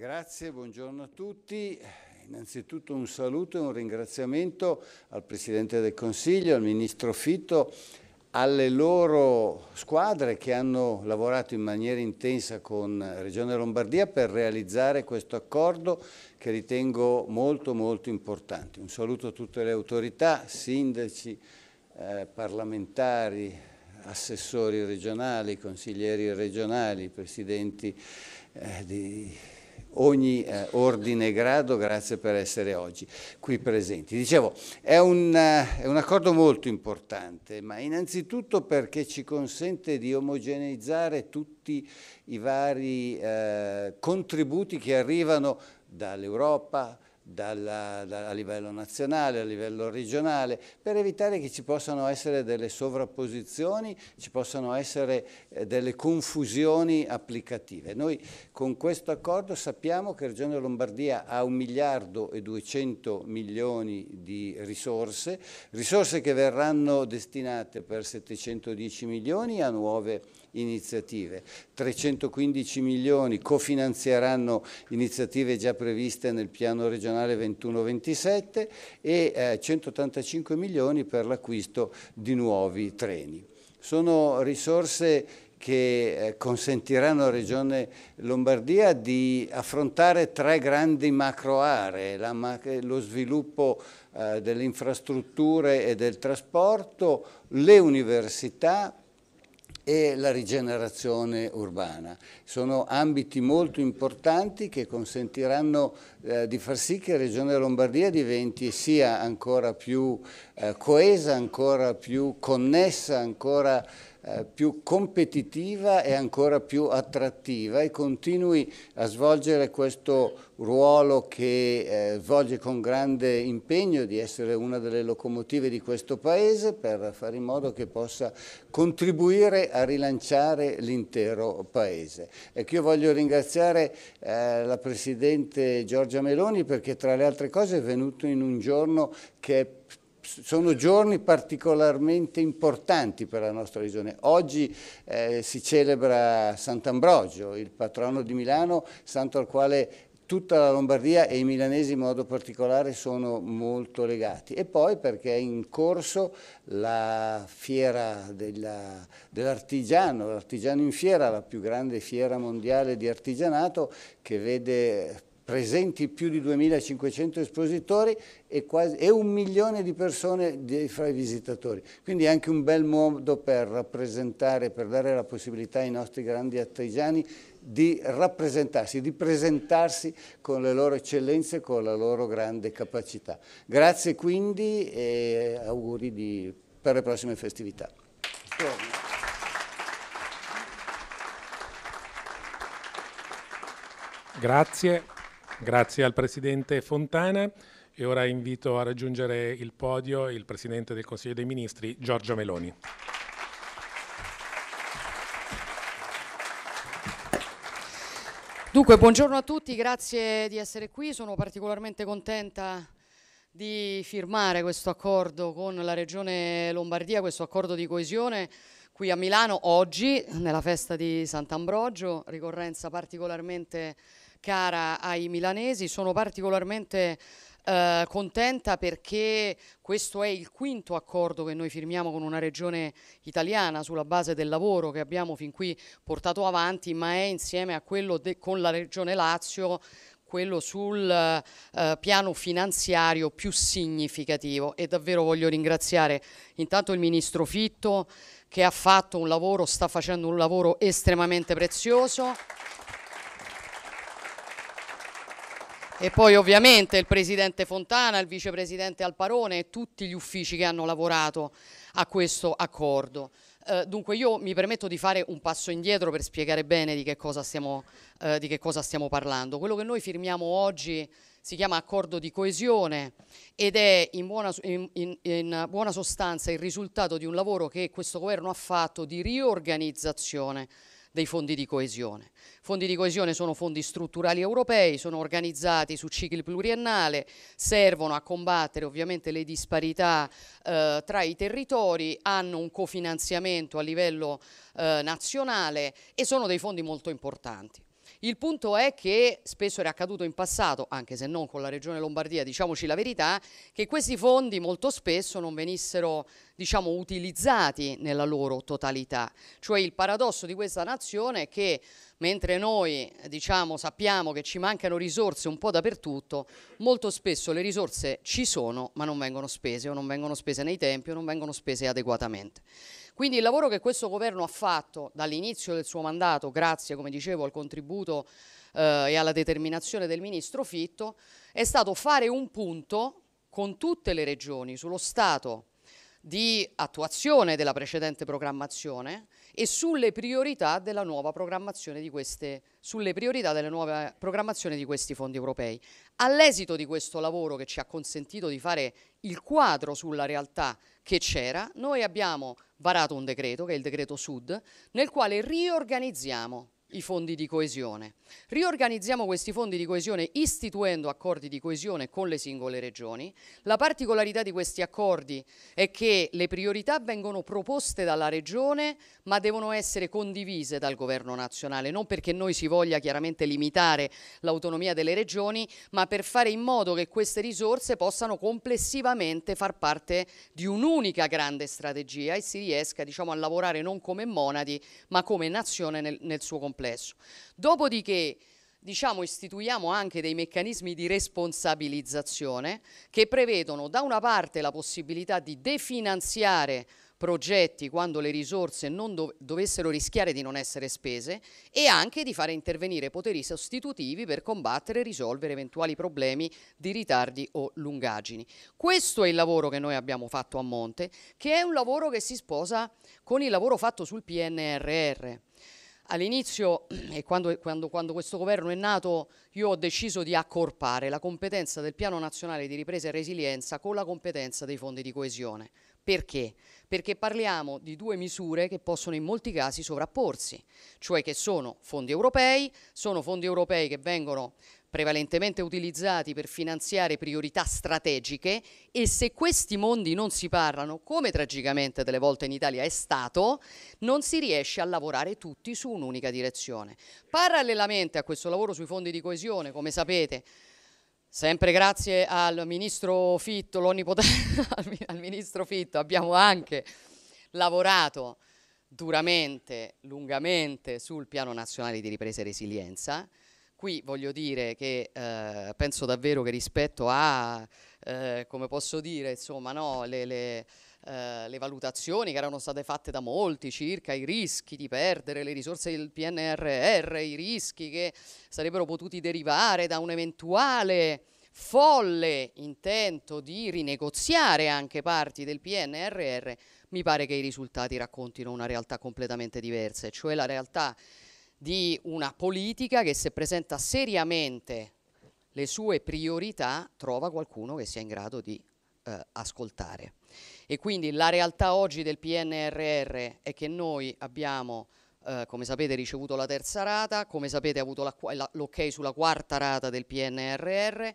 Grazie, buongiorno a tutti. Innanzitutto un saluto e un ringraziamento al Presidente del Consiglio, al Ministro Fitto, alle loro squadre che hanno lavorato in maniera intensa con Regione Lombardia per realizzare questo accordo che ritengo molto molto importante. Un saluto a tutte le autorità, sindaci, eh, parlamentari, assessori regionali, consiglieri regionali, presidenti eh, di ogni eh, ordine e grado, grazie per essere oggi qui presenti. Dicevo, è un, eh, è un, accordo molto importante, ma innanzitutto perché ci consente di omogeneizzare tutti i vari eh, contributi che arrivano dall'Europa, dalla, da, a livello nazionale, a livello regionale, per evitare che ci possano essere delle sovrapposizioni, ci possano essere eh, delle confusioni applicative. Noi con questo accordo sappiamo che Regione Lombardia ha 1 miliardo e 200 milioni di risorse, risorse che verranno destinate per 710 milioni a nuove iniziative. 315 milioni cofinanzieranno iniziative già previste nel piano regionale 21-27 e 185 eh, milioni per l'acquisto di nuovi treni. Sono risorse che eh, consentiranno alla Regione Lombardia di affrontare tre grandi macro aree, lo sviluppo eh, delle infrastrutture e del trasporto, le università, e la rigenerazione urbana. Sono ambiti molto importanti che consentiranno eh, di far sì che la Regione Lombardia diventi sia ancora più eh, coesa, ancora più connessa, ancora più eh, più competitiva e ancora più attrattiva e continui a svolgere questo ruolo che eh, svolge con grande impegno di essere una delle locomotive di questo Paese per fare in modo che possa contribuire a rilanciare l'intero Paese. Ecco, io voglio ringraziare eh, la Presidente Giorgia Meloni perché tra le altre cose è venuto in un giorno che è sono giorni particolarmente importanti per la nostra regione. Oggi eh, si celebra Sant'Ambrogio, il patrono di Milano, santo al quale tutta la Lombardia e i milanesi in modo particolare sono molto legati. E poi perché è in corso la fiera dell'artigiano, dell l'artigiano in fiera, la più grande fiera mondiale di artigianato che vede presenti più di 2.500 espositori e, quasi, e, un milione di persone di, fra i visitatori. Quindi è anche un bel modo per rappresentare, per dare la possibilità ai nostri grandi artigiani di rappresentarsi, di presentarsi con le loro eccellenze, con la loro grande capacità. Grazie quindi e auguri di, per le prossime festività. Grazie. Grazie al Presidente Fontana e ora invito a raggiungere il podio il Presidente del Consiglio dei Ministri, Giorgia Meloni. Dunque, buongiorno a tutti, grazie di essere qui, sono particolarmente contenta di firmare questo accordo con la Regione Lombardia, questo accordo di coesione qui a Milano oggi, nella festa di Sant'Ambrogio, ricorrenza particolarmente importante cara ai milanesi. Sono particolarmente eh, contenta perché questo è il quinto accordo che noi firmiamo con una regione italiana sulla base del lavoro che abbiamo fin qui portato avanti, ma è insieme a quello con la regione Lazio quello sul eh, piano finanziario più significativo e davvero voglio ringraziare intanto il ministro Fitto che ha fatto un lavoro, sta facendo un lavoro estremamente prezioso. E poi ovviamente il presidente Fontana, il vicepresidente Alparone e tutti gli uffici che hanno lavorato a questo accordo. Eh, dunque io mi permetto di fare un passo indietro per spiegare bene di che, stiamo, eh, di che cosa stiamo parlando. Quello che noi firmiamo oggi si chiama accordo di coesione ed è in buona, in, in, in buona sostanza il risultato di un lavoro che questo governo ha fatto di riorganizzazione dei fondi di coesione. Fondi di coesione sono fondi strutturali europei, sono organizzati su cicli pluriennale, servono a combattere ovviamente le disparità eh, tra i territori, hanno un cofinanziamento a livello eh, nazionale e sono dei fondi molto importanti. Il punto è che spesso era accaduto in passato, anche se non con la Regione Lombardia, diciamoci la verità, che questi fondi molto spesso non venissero diciamo, utilizzati nella loro totalità. Cioè il paradosso di questa nazione è che mentre noi diciamo, sappiamo che ci mancano risorse un po' dappertutto, molto spesso le risorse ci sono ma non vengono spese o non vengono spese nei tempi o non vengono spese adeguatamente. Quindi il lavoro che questo governo ha fatto dall'inizio del suo mandato, grazie come dicevo al contributo eh, e alla determinazione del ministro Fitto, è stato fare un punto con tutte le regioni sullo stato di attuazione della precedente programmazione e sulle priorità della nuova programmazione di queste, sulle priorità della nuova programmazione di questi fondi europei. All'esito di questo lavoro che ci ha consentito di fare il quadro sulla realtà che c'era, noi abbiamo varato un decreto, che è il decreto Sud, nel quale riorganizziamo i fondi di coesione. Riorganizziamo questi fondi di coesione istituendo accordi di coesione con le singole regioni. La particolarità di questi accordi è che le priorità vengono proposte dalla regione ma devono essere condivise dal governo nazionale, non perché noi si voglia chiaramente limitare l'autonomia delle regioni, ma per fare in modo che queste risorse possano complessivamente far parte di un'unica grande strategia e si riesca diciamo, a lavorare non come monadi ma come nazione nel, nel suo complesso complesso. Dopodiché diciamo, istituiamo anche dei meccanismi di responsabilizzazione che prevedono da una parte la possibilità di definanziare progetti quando le risorse non dov dovessero rischiare di non essere spese e anche di fare intervenire poteri sostitutivi per combattere e risolvere eventuali problemi di ritardi o lungaggini. Questo è il lavoro che noi abbiamo fatto a Monte, che è un lavoro che si sposa con il lavoro fatto sul PNRR. All'inizio, e quando, quando, quando, questo governo è nato, io ho deciso di accorpare la competenza del Piano Nazionale di Ripresa e Resilienza con la competenza dei fondi di coesione. Perché? Perché parliamo di due misure che possono in molti casi sovrapporsi, cioè che sono fondi europei, sono fondi europei che vengono prevalentemente utilizzati per finanziare priorità strategiche e se questi mondi non si parlano, come tragicamente delle volte in Italia è stato, non si riesce a lavorare tutti su un'unica direzione. Parallelamente a questo lavoro sui fondi di coesione, come sapete, Sempre grazie al ministro Fitto, l'onnipotente, al ministro Fitto abbiamo anche lavorato duramente, lungamente sul piano nazionale di ripresa e resilienza qui voglio dire che eh, penso davvero che rispetto a, eh, come posso dire, insomma, no, le, le, eh, le, valutazioni che erano state fatte da molti circa i rischi di perdere le risorse del PNRR, i rischi che sarebbero potuti derivare da un eventuale folle intento di rinegoziare anche parti del PNRR, mi pare che i risultati raccontino una realtà completamente diversa, cioè la realtà di una politica che se presenta seriamente le sue priorità trova qualcuno che sia in grado di eh, ascoltare. E quindi la realtà oggi del PNRR è che noi abbiamo, eh, come sapete, ricevuto la terza rata, come sapete ha avuto l'ok sulla quarta rata del PNRR,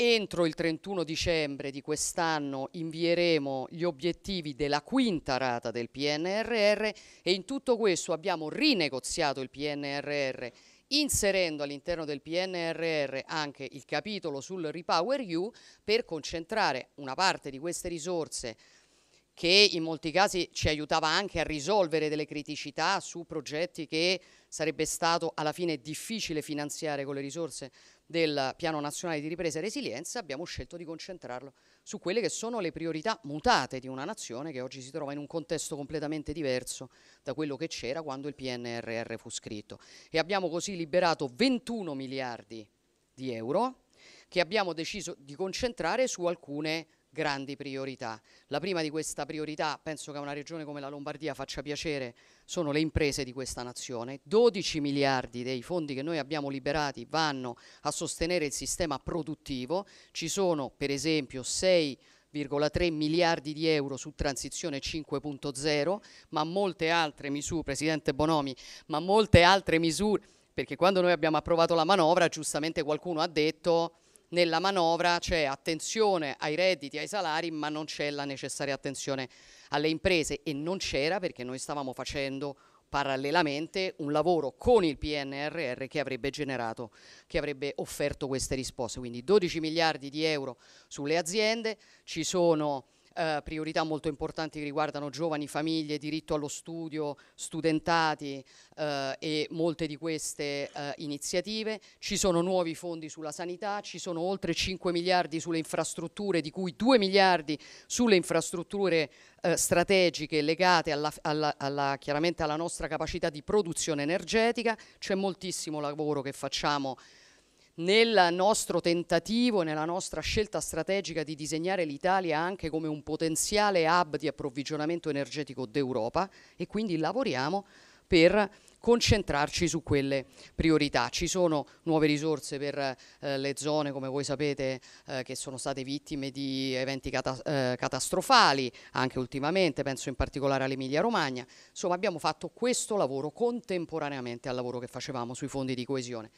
Entro il 31 dicembre di quest'anno invieremo gli obiettivi della quinta rata del PNRR e in tutto questo abbiamo rinegoziato il PNRR inserendo all'interno del PNRR anche il capitolo sul Repower You per concentrare una parte di queste risorse che in molti casi ci aiutava anche a risolvere delle criticità su progetti che sarebbe stato alla fine difficile finanziare con le risorse del Piano Nazionale di Ripresa e Resilienza, abbiamo scelto di concentrarlo su quelle che sono le priorità mutate di una nazione che oggi si trova in un contesto completamente diverso da quello che c'era quando il PNRR fu scritto. E abbiamo così liberato 21 miliardi di euro che abbiamo deciso di concentrare su alcune grandi priorità. La prima di questa priorità penso che a una regione come la Lombardia faccia piacere sono le imprese di questa nazione. 12 miliardi dei fondi che noi abbiamo liberati vanno a sostenere il sistema produttivo, ci sono per esempio 6 1,3 miliardi di euro su transizione 5.0, ma molte altre misure, Presidente Bonomi, ma molte altre misure, perché quando noi abbiamo approvato la manovra giustamente qualcuno ha detto nella manovra c'è attenzione ai redditi, ai salari, ma non c'è la necessaria attenzione alle imprese e non c'era perché noi stavamo facendo parallelamente un lavoro con il PNRR che avrebbe generato, che avrebbe offerto queste risposte. Quindi 12 miliardi di euro sulle aziende, ci sono eh, priorità molto importanti che riguardano giovani, famiglie, diritto allo studio, studentati eh, e molte di queste eh, iniziative. Ci sono nuovi fondi sulla sanità, ci sono oltre 5 miliardi sulle infrastrutture, di cui 2 miliardi sulle infrastrutture eh, strategiche legate alla, alla, alla, chiaramente alla nostra capacità di produzione energetica. C'è moltissimo lavoro che facciamo nel nostro tentativo, nella nostra scelta strategica di disegnare l'Italia anche come un potenziale hub di approvvigionamento energetico d'Europa e quindi lavoriamo per concentrarci su quelle priorità. Ci sono nuove risorse per eh, le zone, come voi sapete, eh, che sono state vittime di eventi cata eh, catastrofali, anche ultimamente, penso in particolare all'Emilia Romagna. Insomma, abbiamo fatto questo lavoro contemporaneamente al lavoro che facevamo sui fondi di coesione.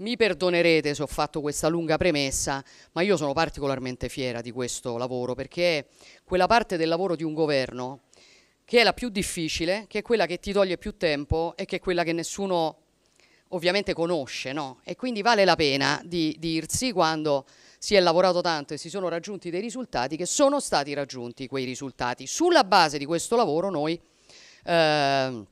Mi perdonerete se ho fatto questa lunga premessa, ma io sono particolarmente fiera di questo lavoro perché è quella parte del lavoro di un governo che è la più difficile, che è quella che ti toglie più tempo e che è quella che nessuno ovviamente conosce, no? E quindi vale la pena di dirsi quando si è lavorato tanto e si sono raggiunti dei risultati che sono stati raggiunti quei risultati. Sulla base di questo lavoro noi eh,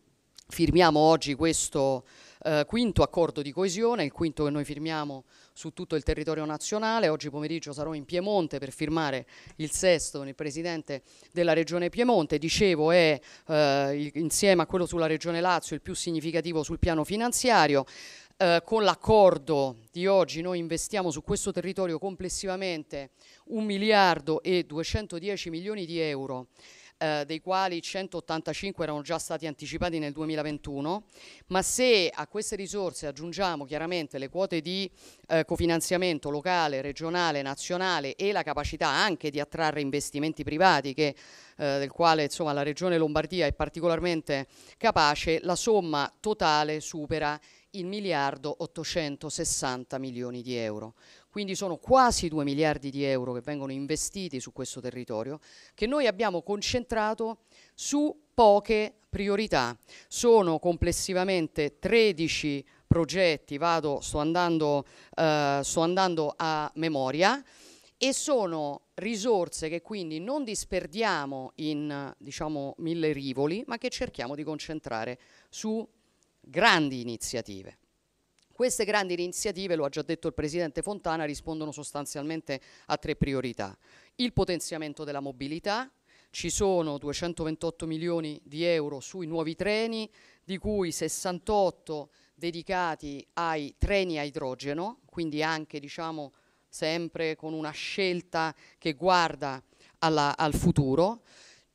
firmiamo oggi questo eh, quinto accordo di coesione, il quinto che noi firmiamo su tutto il territorio nazionale. Oggi pomeriggio sarò in Piemonte per firmare il sesto con il presidente della regione Piemonte. Dicevo è eh, insieme a quello sulla regione Lazio il più significativo sul piano finanziario. Eh, con l'accordo di oggi noi investiamo su questo territorio complessivamente 1 miliardo e 210 milioni di euro eh, dei quali 185 erano già stati anticipati nel 2021, ma se a queste risorse aggiungiamo chiaramente le quote di eh, cofinanziamento locale, regionale, nazionale e la capacità anche di attrarre investimenti privati che eh, del quale insomma, la regione Lombardia è particolarmente capace, la somma totale supera il miliardo 860 milioni di euro. Quindi sono quasi 2 miliardi di euro che vengono investiti su questo territorio che noi abbiamo concentrato su poche priorità. Sono complessivamente 13 progetti, vado, sto, andando, eh, sto andando a memoria e sono risorse che quindi non disperdiamo in diciamo, mille rivoli, ma che cerchiamo di concentrare su grandi iniziative. Queste grandi iniziative, lo ha già detto il Presidente Fontana, rispondono sostanzialmente a tre priorità. Il potenziamento della mobilità, ci sono 228 milioni di euro sui nuovi treni, di cui 68 dedicati ai treni a idrogeno, quindi anche diciamo, sempre con una scelta che guarda alla, al futuro.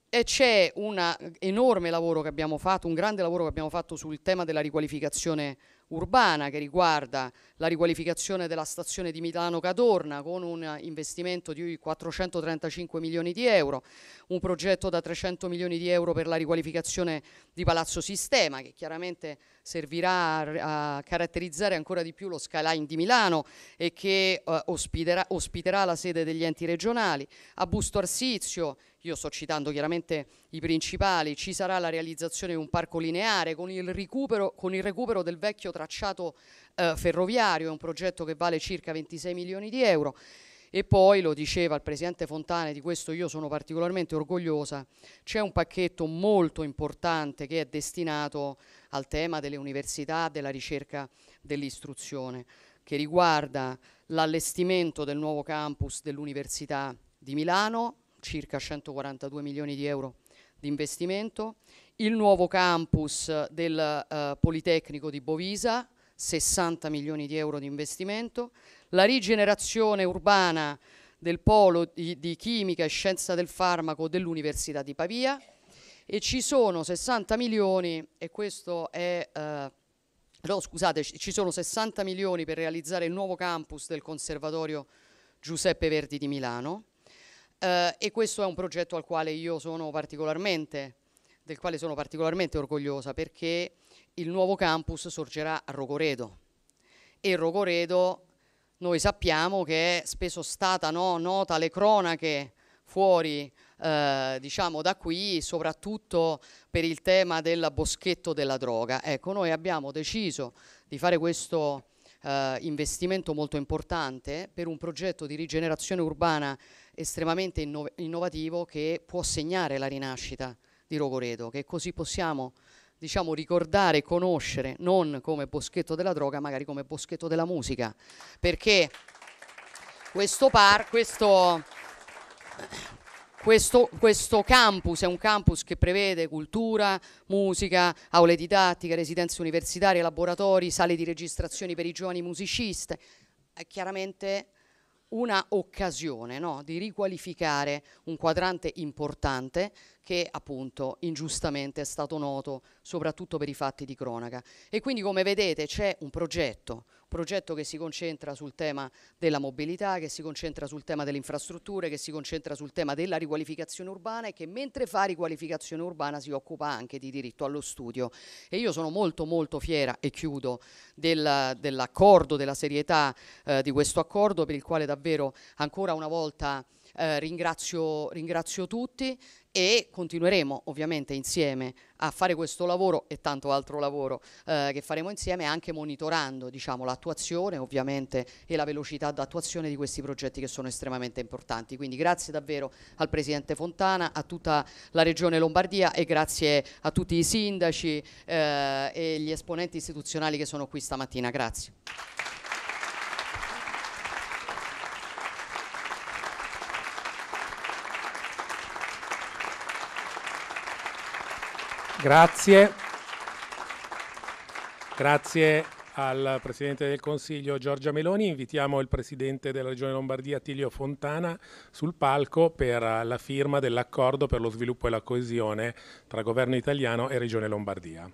E c'è un enorme lavoro che abbiamo fatto, un grande lavoro che abbiamo fatto sul tema della riqualificazione urbana che riguarda la riqualificazione della stazione di Milano Cadorna con un investimento di 435 milioni di euro, un progetto da 300 milioni di euro per la riqualificazione di Palazzo Sistema che chiaramente servirà a, caratterizzare ancora di più lo skyline di Milano e che eh, ospiterà, ospiterà la sede degli enti regionali, a Busto Arsizio io sto citando chiaramente i principali, ci sarà la realizzazione di un parco lineare con il recupero, con il recupero del vecchio tracciato eh, ferroviario, è un progetto che vale circa 26 milioni di euro. E poi, lo diceva il Presidente Fontane, di questo io sono particolarmente orgogliosa, c'è un pacchetto molto importante che è destinato al tema delle università, della ricerca, dell'istruzione, che riguarda l'allestimento del nuovo campus dell'Università di Milano, circa 142 milioni di euro di investimento, il nuovo campus del eh, Politecnico di Bovisa, 60 milioni di euro di investimento, la rigenerazione urbana del polo di, di chimica e scienza del farmaco dell'Università di Pavia e ci sono 60 milioni e questo è... Eh, no, scusate, ci sono 60 milioni per realizzare il nuovo campus del Conservatorio Giuseppe Verdi di Milano eh, e questo è un progetto al quale io sono particolarmente del quale sono particolarmente orgogliosa perché il nuovo campus sorgerà a Rogoredo e Rogoredo noi sappiamo che è spesso stata no, nota le cronache fuori eh, diciamo da qui soprattutto per il tema del boschetto della droga ecco noi abbiamo deciso di fare questo eh, investimento molto importante per un progetto di rigenerazione urbana estremamente innov innovativo che può segnare la rinascita di Rogoredo, che così possiamo diciamo, ricordare e conoscere non come boschetto della droga, magari come boschetto della musica, perché questo, par, questo, questo, questo campus è un campus che prevede cultura, musica, aule didattiche, residenze universitarie, laboratori, sale di registrazioni per i giovani musicisti, è chiaramente una occasione no? di riqualificare un quadrante importante che appunto ingiustamente è stato noto soprattutto per i fatti di cronaca. E quindi come vedete c'è un progetto, un progetto che si concentra sul tema della mobilità, che si concentra sul tema delle infrastrutture, che si concentra sul tema della riqualificazione urbana e che mentre fa riqualificazione urbana si occupa anche di diritto allo studio. E io sono molto molto fiera, e chiudo, del, dell'accordo, della serietà eh, di questo accordo per il quale davvero ancora una volta eh, ringrazio, ringrazio tutti e continueremo ovviamente insieme a fare questo lavoro e tanto altro lavoro eh, che faremo insieme anche monitorando diciamo, l'attuazione ovviamente e la velocità d'attuazione di questi progetti che sono estremamente importanti. Quindi grazie davvero al Presidente Fontana, a tutta la Regione Lombardia e grazie a tutti i sindaci eh, e gli esponenti istituzionali che sono qui stamattina. Grazie. Grazie. Grazie al Presidente del Consiglio Giorgia Meloni. Invitiamo il Presidente della Regione Lombardia Tilio Fontana sul palco per la firma dell'accordo per lo sviluppo e la coesione tra governo italiano e Regione Lombardia.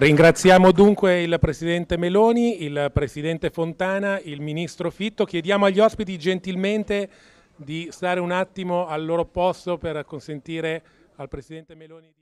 Ringraziamo dunque il Presidente Meloni, il Presidente Fontana, il Ministro Fitto. Chiediamo agli ospiti gentilmente di stare un attimo al loro posto per consentire al Presidente Meloni...